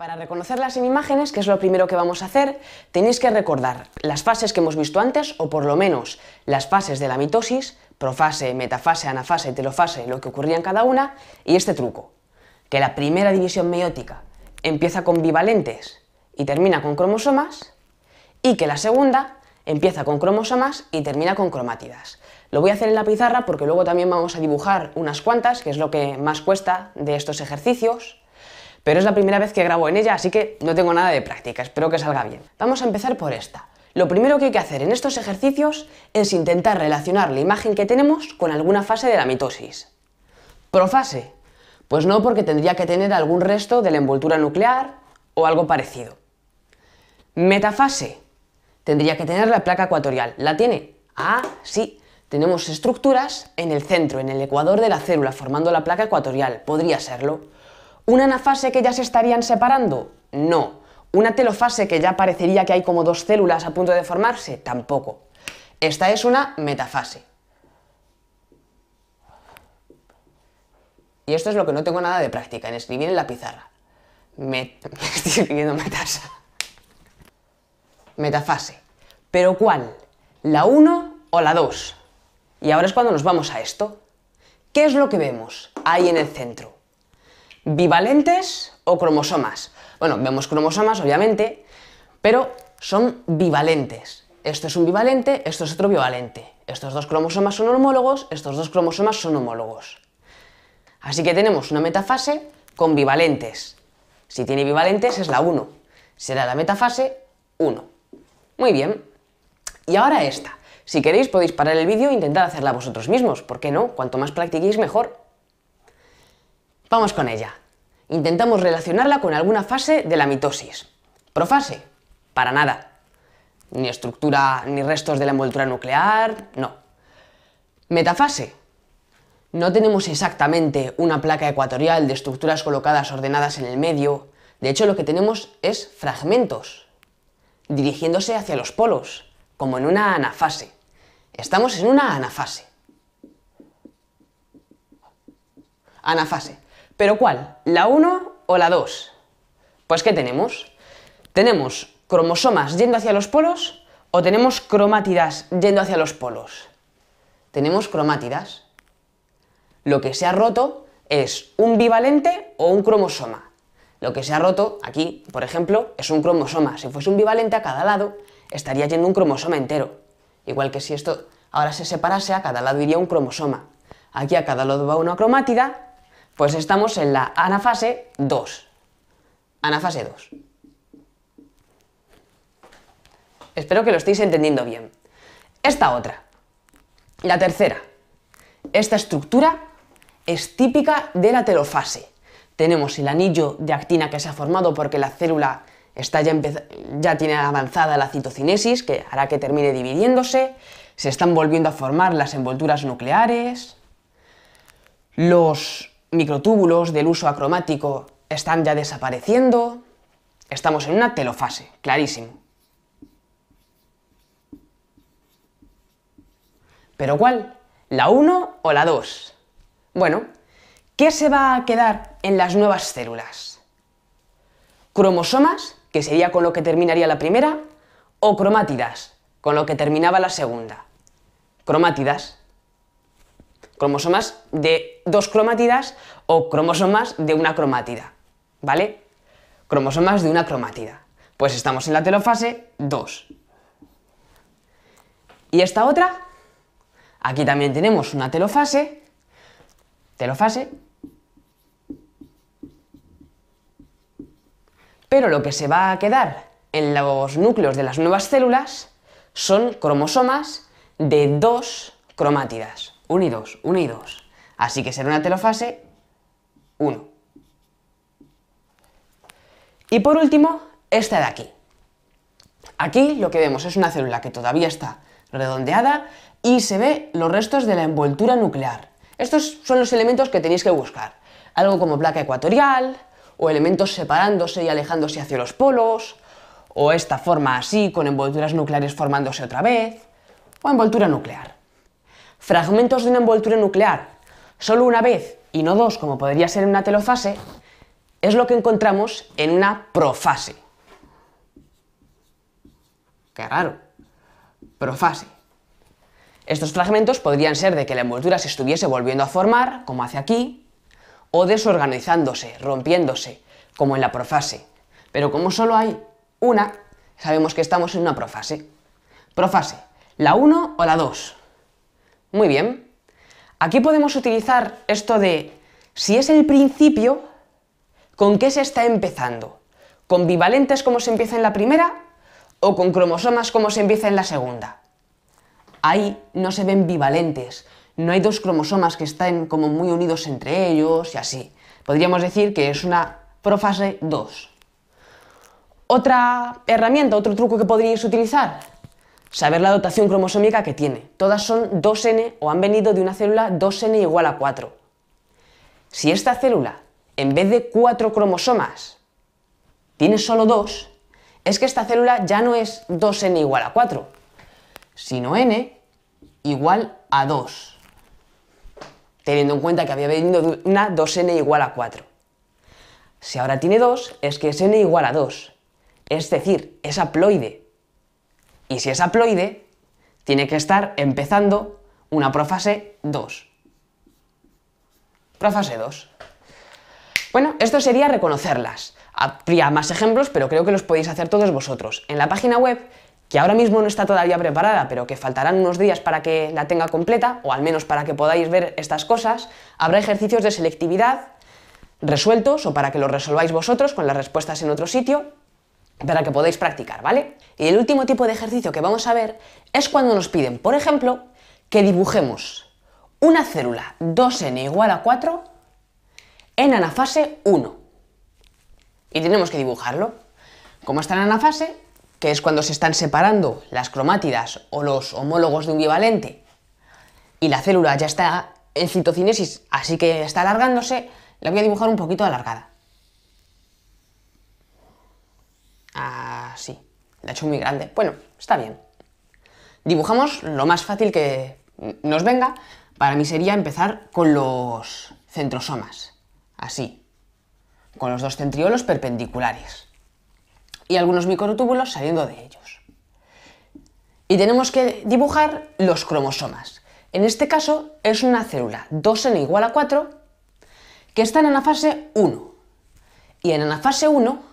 Para reconocerlas en imágenes, que es lo primero que vamos a hacer, tenéis que recordar las fases que hemos visto antes, o por lo menos las fases de la mitosis, profase, metafase, anafase, telofase, lo que ocurría en cada una, y este truco, que la primera división meiótica empieza con bivalentes y termina con cromosomas, y que la segunda empieza con cromosomas y termina con cromátidas. Lo voy a hacer en la pizarra porque luego también vamos a dibujar unas cuantas, que es lo que más cuesta de estos ejercicios, pero es la primera vez que grabo en ella, así que no tengo nada de práctica, espero que salga bien. Vamos a empezar por esta. Lo primero que hay que hacer en estos ejercicios es intentar relacionar la imagen que tenemos con alguna fase de la mitosis. Profase. Pues no, porque tendría que tener algún resto de la envoltura nuclear o algo parecido. Metafase. Tendría que tener la placa ecuatorial. ¿La tiene? Ah, sí. Tenemos estructuras en el centro, en el ecuador de la célula, formando la placa ecuatorial. Podría serlo. ¿Una anafase que ya se estarían separando? No. ¿Una telofase que ya parecería que hay como dos células a punto de formarse? Tampoco. Esta es una metafase. Y esto es lo que no tengo nada de práctica en escribir en la pizarra. Me, estoy escribiendo metasa. Metafase. ¿Pero cuál? ¿La 1 o la 2? Y ahora es cuando nos vamos a esto. ¿Qué es lo que vemos ahí en el centro? bivalentes o cromosomas. Bueno, vemos cromosomas, obviamente, pero son bivalentes. Esto es un bivalente, esto es otro bivalente. Estos dos cromosomas son homólogos, estos dos cromosomas son homólogos. Así que tenemos una metafase con bivalentes. Si tiene bivalentes es la 1. Será la metafase 1. Muy bien. Y ahora esta. Si queréis podéis parar el vídeo e intentar hacerla vosotros mismos. ¿Por qué no? Cuanto más practiquéis mejor. Vamos con ella. Intentamos relacionarla con alguna fase de la mitosis. Profase, para nada. Ni estructura ni restos de la envoltura nuclear, no. Metafase, no tenemos exactamente una placa ecuatorial de estructuras colocadas ordenadas en el medio. De hecho, lo que tenemos es fragmentos, dirigiéndose hacia los polos, como en una anafase. Estamos en una anafase. Anafase. ¿Pero cuál? ¿La 1 o la 2? Pues ¿qué tenemos? Tenemos cromosomas yendo hacia los polos o tenemos cromátidas yendo hacia los polos. Tenemos cromátidas. Lo que se ha roto es un bivalente o un cromosoma. Lo que se ha roto aquí, por ejemplo, es un cromosoma. Si fuese un bivalente a cada lado, estaría yendo un cromosoma entero. Igual que si esto ahora se separase, a cada lado iría un cromosoma. Aquí a cada lado va una cromátida pues estamos en la anafase 2. Anafase 2. Espero que lo estéis entendiendo bien. Esta otra, la tercera. Esta estructura es típica de la telofase. Tenemos el anillo de actina que se ha formado porque la célula está ya, ya tiene avanzada la citocinesis, que hará que termine dividiéndose. Se están volviendo a formar las envolturas nucleares. Los microtúbulos del uso acromático están ya desapareciendo. Estamos en una telofase, clarísimo. ¿Pero cuál? ¿La 1 o la 2? Bueno, ¿qué se va a quedar en las nuevas células? ¿Cromosomas, que sería con lo que terminaría la primera, o cromátidas, con lo que terminaba la segunda? Cromátidas, cromosomas de dos cromátidas o cromosomas de una cromátida, ¿vale? Cromosomas de una cromátida. Pues estamos en la telofase 2. Y esta otra, aquí también tenemos una telofase, telofase, pero lo que se va a quedar en los núcleos de las nuevas células son cromosomas de dos cromátidas. 1 y 2, 1 y 2. Así que será una telofase 1. Y por último, esta de aquí. Aquí lo que vemos es una célula que todavía está redondeada y se ve los restos de la envoltura nuclear. Estos son los elementos que tenéis que buscar. Algo como placa ecuatorial, o elementos separándose y alejándose hacia los polos, o esta forma así, con envolturas nucleares formándose otra vez, o envoltura nuclear fragmentos de una envoltura nuclear, solo una vez y no dos como podría ser en una telofase, es lo que encontramos en una profase. Qué raro. Profase. Estos fragmentos podrían ser de que la envoltura se estuviese volviendo a formar, como hace aquí, o desorganizándose, rompiéndose, como en la profase. Pero como solo hay una, sabemos que estamos en una profase. Profase, ¿la 1 o la 2? Muy bien. Aquí podemos utilizar esto de si es el principio, ¿con qué se está empezando? ¿Con bivalentes como se empieza en la primera o con cromosomas como se empieza en la segunda? Ahí no se ven bivalentes, no hay dos cromosomas que estén como muy unidos entre ellos y así. Podríamos decir que es una prófase 2. Otra herramienta, otro truco que podríais utilizar, saber la dotación cromosómica que tiene. Todas son 2N o han venido de una célula 2N igual a 4. Si esta célula, en vez de 4 cromosomas, tiene solo 2, es que esta célula ya no es 2N igual a 4, sino N igual a 2, teniendo en cuenta que había venido una 2N igual a 4. Si ahora tiene 2, es que es N igual a 2, es decir, es haploide, y si es haploide, tiene que estar empezando una profase 2. Profase 2. Bueno, esto sería reconocerlas. Habría más ejemplos, pero creo que los podéis hacer todos vosotros. En la página web, que ahora mismo no está todavía preparada, pero que faltarán unos días para que la tenga completa, o al menos para que podáis ver estas cosas, habrá ejercicios de selectividad resueltos o para que los resolváis vosotros con las respuestas en otro sitio para que podáis practicar, ¿vale? Y el último tipo de ejercicio que vamos a ver es cuando nos piden, por ejemplo, que dibujemos una célula 2n igual a 4 en anafase 1. Y tenemos que dibujarlo. Como está en anafase, que es cuando se están separando las cromátidas o los homólogos de un bivalente y la célula ya está en citocinesis, así que está alargándose, la voy a dibujar un poquito alargada. Así. La he hecho muy grande. Bueno, está bien. Dibujamos lo más fácil que nos venga. Para mí sería empezar con los centrosomas. Así. Con los dos centriolos perpendiculares. Y algunos microtúbulos saliendo de ellos. Y tenemos que dibujar los cromosomas. En este caso es una célula 2n igual a 4 que está en la fase 1. Y en la fase 1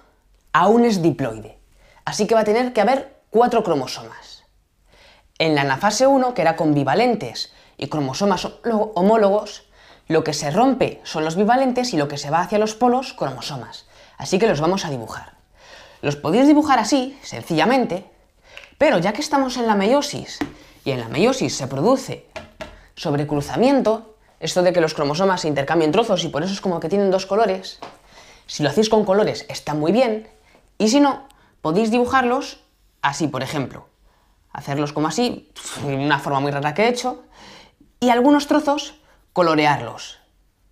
aún es diploide, así que va a tener que haber cuatro cromosomas. En la anafase 1, que era con bivalentes y cromosomas homólogos, lo que se rompe son los bivalentes y lo que se va hacia los polos, cromosomas. Así que los vamos a dibujar. Los podéis dibujar así, sencillamente, pero ya que estamos en la meiosis y en la meiosis se produce sobrecruzamiento, esto de que los cromosomas se intercambian trozos y por eso es como que tienen dos colores, si lo hacéis con colores está muy bien, y si no, podéis dibujarlos así, por ejemplo. Hacerlos como así, una forma muy rara que he hecho, y algunos trozos colorearlos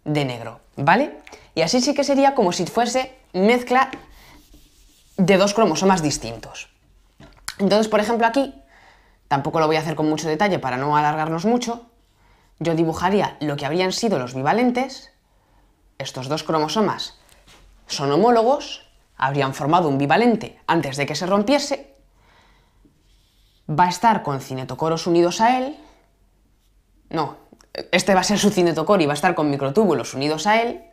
de negro, ¿vale? Y así sí que sería como si fuese mezcla de dos cromosomas distintos. Entonces, por ejemplo, aquí, tampoco lo voy a hacer con mucho detalle para no alargarnos mucho, yo dibujaría lo que habrían sido los bivalentes, estos dos cromosomas son homólogos, habrían formado un bivalente antes de que se rompiese, va a estar con cinetocoros unidos a él, no, este va a ser su cinetocor y va a estar con microtúbulos unidos a él,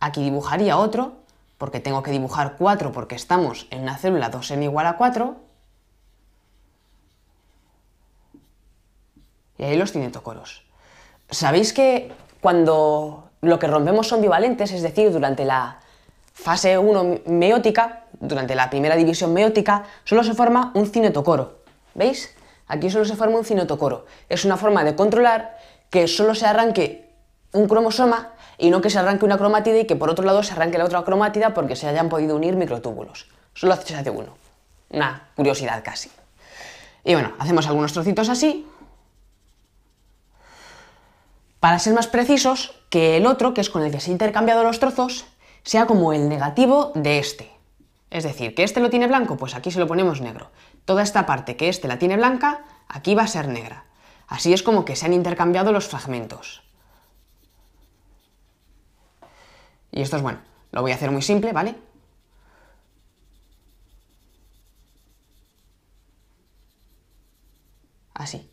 aquí dibujaría otro, porque tengo que dibujar 4 porque estamos en una célula 2m igual a 4, y ahí los cinetocoros. ¿Sabéis que cuando lo que rompemos son bivalentes, es decir, durante la fase 1 meótica, durante la primera división meótica, solo se forma un cinetocoro. ¿Veis? Aquí solo se forma un cinetocoro. Es una forma de controlar que solo se arranque un cromosoma y no que se arranque una cromátida y que por otro lado se arranque la otra cromátida porque se hayan podido unir microtúbulos. Solo se hace uno. Una curiosidad casi. Y bueno, hacemos algunos trocitos así para ser más precisos, que el otro, que es con el que se han intercambiado los trozos, sea como el negativo de este. Es decir, que este lo tiene blanco, pues aquí se lo ponemos negro. Toda esta parte que este la tiene blanca, aquí va a ser negra. Así es como que se han intercambiado los fragmentos. Y esto es bueno, lo voy a hacer muy simple, ¿vale? Así.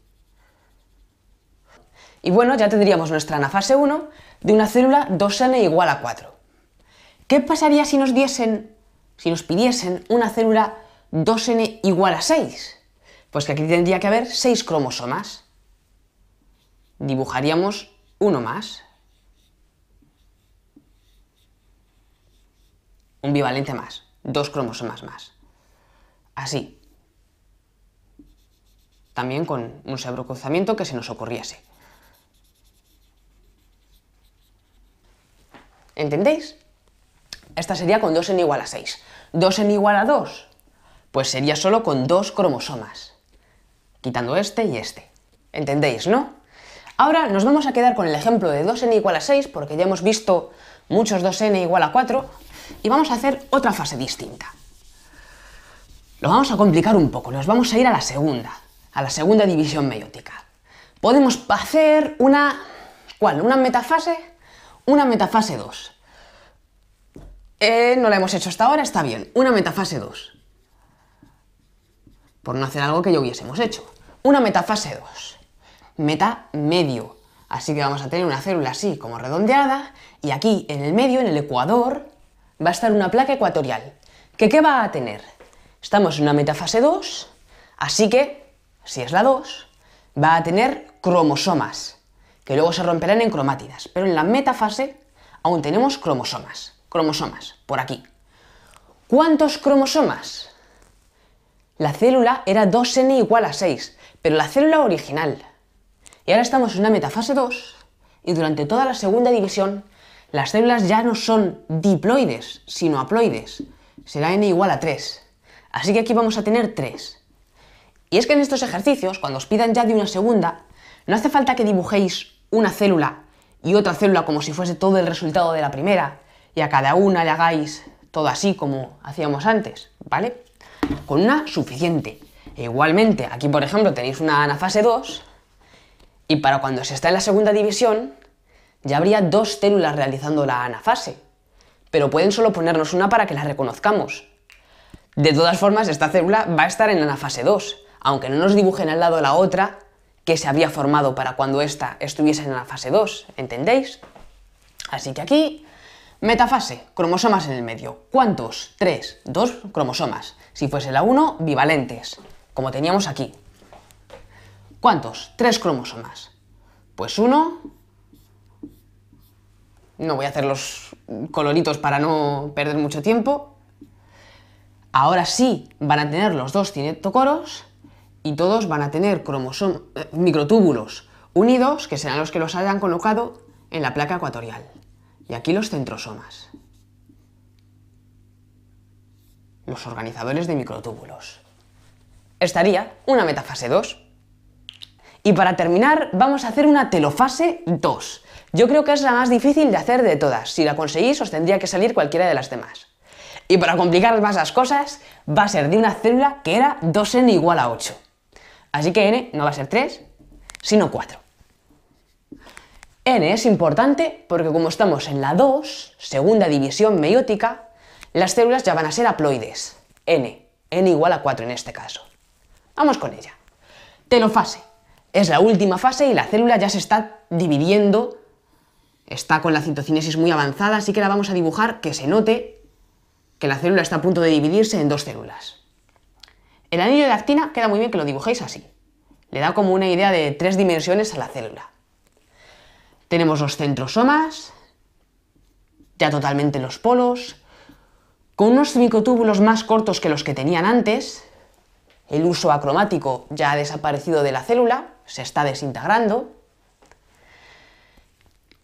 Y bueno, ya tendríamos nuestra anafase 1 de una célula 2n igual a 4. ¿Qué pasaría si nos diesen, si nos pidiesen una célula 2n igual a 6? Pues que aquí tendría que haber 6 cromosomas. Dibujaríamos uno más. Un bivalente más, dos cromosomas más. Así. También con un cruzamiento que se nos ocurriese. ¿Entendéis? Esta sería con 2n igual a 6. ¿2n igual a 2? Pues sería solo con dos cromosomas, quitando este y este. ¿Entendéis, no? Ahora nos vamos a quedar con el ejemplo de 2n igual a 6, porque ya hemos visto muchos 2n igual a 4, y vamos a hacer otra fase distinta. Lo vamos a complicar un poco, nos vamos a ir a la segunda, a la segunda división meiótica. Podemos hacer una... ¿Cuál? ¿Una metafase? Una metafase 2. Eh, no la hemos hecho hasta ahora, está bien. Una metafase 2. Por no hacer algo que ya hubiésemos hecho. Una metafase 2. Meta medio. Así que vamos a tener una célula así, como redondeada, y aquí en el medio, en el ecuador, va a estar una placa ecuatorial. ¿Que qué va a tener? Estamos en una metafase 2, así que, si es la 2, va a tener cromosomas que luego se romperán en cromátidas, pero en la metafase aún tenemos cromosomas. Cromosomas, por aquí. ¿Cuántos cromosomas? La célula era 2n igual a 6, pero la célula original. Y ahora estamos en una metafase 2, y durante toda la segunda división, las células ya no son diploides, sino haploides. Será n igual a 3. Así que aquí vamos a tener 3. Y es que en estos ejercicios, cuando os pidan ya de una segunda, no hace falta que dibujéis una célula y otra célula como si fuese todo el resultado de la primera y a cada una le hagáis todo así como hacíamos antes, ¿vale? Con una suficiente. E igualmente, aquí por ejemplo tenéis una anafase 2 y para cuando se está en la segunda división ya habría dos células realizando la anafase, pero pueden solo ponernos una para que la reconozcamos. De todas formas, esta célula va a estar en la anafase 2, aunque no nos dibujen al lado la otra que se había formado para cuando ésta estuviese en la fase 2, ¿entendéis? Así que aquí, metafase, cromosomas en el medio. ¿Cuántos? Tres, dos cromosomas. Si fuese la 1, bivalentes, como teníamos aquí. ¿Cuántos? Tres cromosomas. Pues uno... No voy a hacer los coloritos para no perder mucho tiempo. Ahora sí van a tener los dos cinetocoros y todos van a tener eh, microtúbulos unidos, que serán los que los hayan colocado en la placa ecuatorial. Y aquí los centrosomas, los organizadores de microtúbulos. Estaría una metafase 2. Y para terminar, vamos a hacer una telofase 2. Yo creo que es la más difícil de hacer de todas. Si la conseguís, os tendría que salir cualquiera de las demás. Y para complicar más las cosas, va a ser de una célula que era 2n igual a 8. Así que n no va a ser 3, sino 4. n es importante porque como estamos en la 2, segunda división meiótica, las células ya van a ser haploides. n, n igual a 4 en este caso. Vamos con ella. Telofase. Es la última fase y la célula ya se está dividiendo, está con la citocinesis muy avanzada, así que la vamos a dibujar que se note que la célula está a punto de dividirse en dos células. El anillo de actina queda muy bien que lo dibujéis así. Le da como una idea de tres dimensiones a la célula. Tenemos los centrosomas, ya totalmente los polos, con unos micotúbulos más cortos que los que tenían antes. El uso acromático ya ha desaparecido de la célula, se está desintegrando.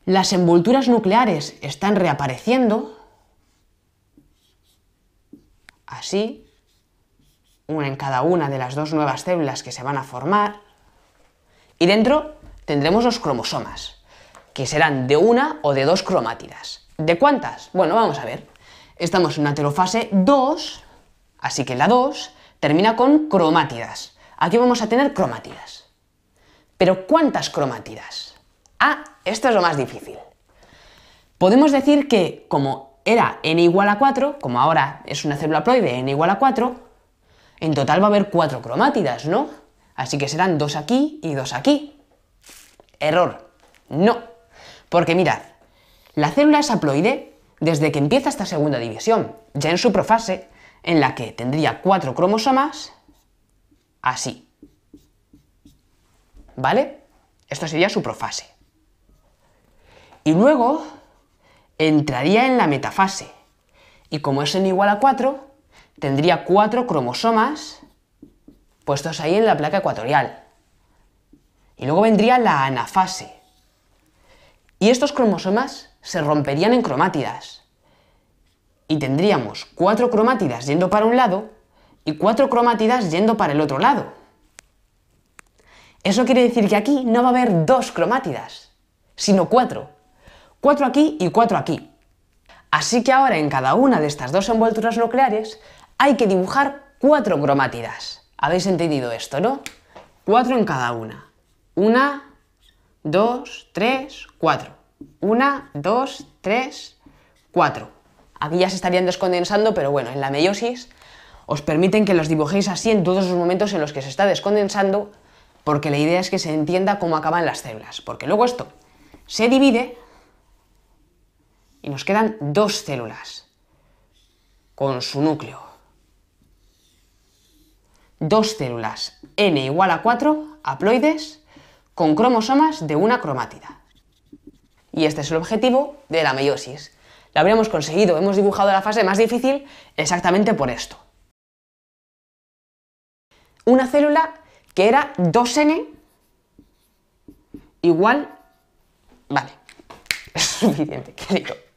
Las envolturas nucleares están reapareciendo. Así, una en cada una de las dos nuevas células que se van a formar, y dentro tendremos los cromosomas, que serán de una o de dos cromátidas. ¿De cuántas? Bueno, vamos a ver. Estamos en una telofase 2, así que la 2 termina con cromátidas. Aquí vamos a tener cromátidas. Pero ¿cuántas cromátidas? Ah, esto es lo más difícil. Podemos decir que como era n igual a 4, como ahora es una célula ploide n igual a 4, en total va a haber cuatro cromátidas, ¿no? Así que serán dos aquí y dos aquí. Error. No. Porque mirad, la célula es haploide desde que empieza esta segunda división, ya en su profase, en la que tendría cuatro cromosomas, así. ¿Vale? Esto sería su profase. Y luego entraría en la metafase. Y como es n igual a 4, tendría cuatro cromosomas puestos ahí en la placa ecuatorial. Y luego vendría la anafase. Y estos cromosomas se romperían en cromátidas. Y tendríamos cuatro cromátidas yendo para un lado y cuatro cromátidas yendo para el otro lado. Eso quiere decir que aquí no va a haber dos cromátidas, sino cuatro. Cuatro aquí y cuatro aquí. Así que ahora en cada una de estas dos envolturas nucleares hay que dibujar cuatro cromátidas. ¿Habéis entendido esto, no? Cuatro en cada una. Una, dos, tres, cuatro. Una, dos, tres, cuatro. Aquí ya se estarían descondensando, pero bueno, en la meiosis os permiten que los dibujéis así en todos los momentos en los que se está descondensando, porque la idea es que se entienda cómo acaban las células. Porque luego esto se divide y nos quedan dos células con su núcleo dos células N igual a 4, haploides, con cromosomas de una cromátida. Y este es el objetivo de la meiosis. La habríamos conseguido, hemos dibujado la fase más difícil exactamente por esto. Una célula que era 2N igual... Vale, es suficiente, ¿qué digo?